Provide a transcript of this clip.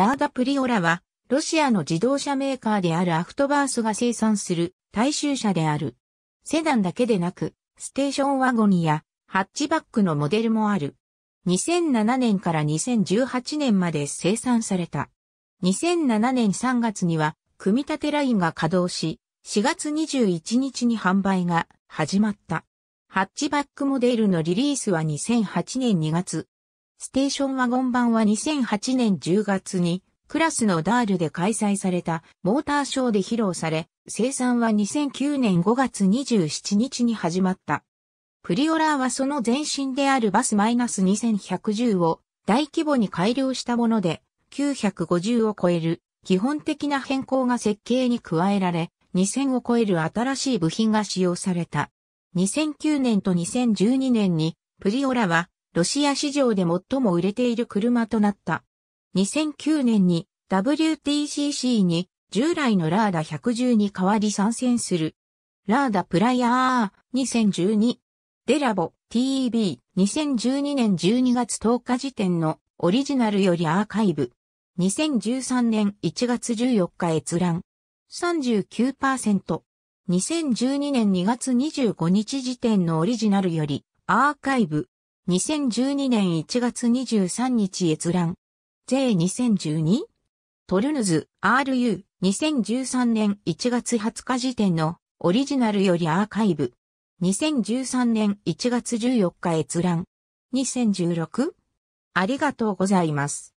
ラーダプリオラは、ロシアの自動車メーカーであるアフトバースが生産する大衆車である。セダンだけでなく、ステーションワゴンやハッチバックのモデルもある。2007年から2018年まで生産された。2007年3月には、組み立てラインが稼働し、4月21日に販売が始まった。ハッチバックモデルのリリースは2008年2月、ステーションワゴン版は2008年10月にクラスのダールで開催されたモーターショーで披露され、生産は2009年5月27日に始まった。プリオラーはその前身であるバス -2110 を大規模に改良したもので、950を超える基本的な変更が設計に加えられ、2000を超える新しい部品が使用された。2009年と2012年にプリオラはロシア市場で最も売れている車となった。2009年に WTCC に従来のラーダ110に代わり参戦する。ラーダプライヤー2012。デラボ TEB2012 年12月10日時点のオリジナルよりアーカイブ。2013年1月14日閲覧。39%。2012年2月25日時点のオリジナルよりアーカイブ。2012年1月23日閲覧。J2012? トルヌズ RU 2013年1月20日時点のオリジナルよりアーカイブ。2013年1月14日閲覧。2016? ありがとうございます。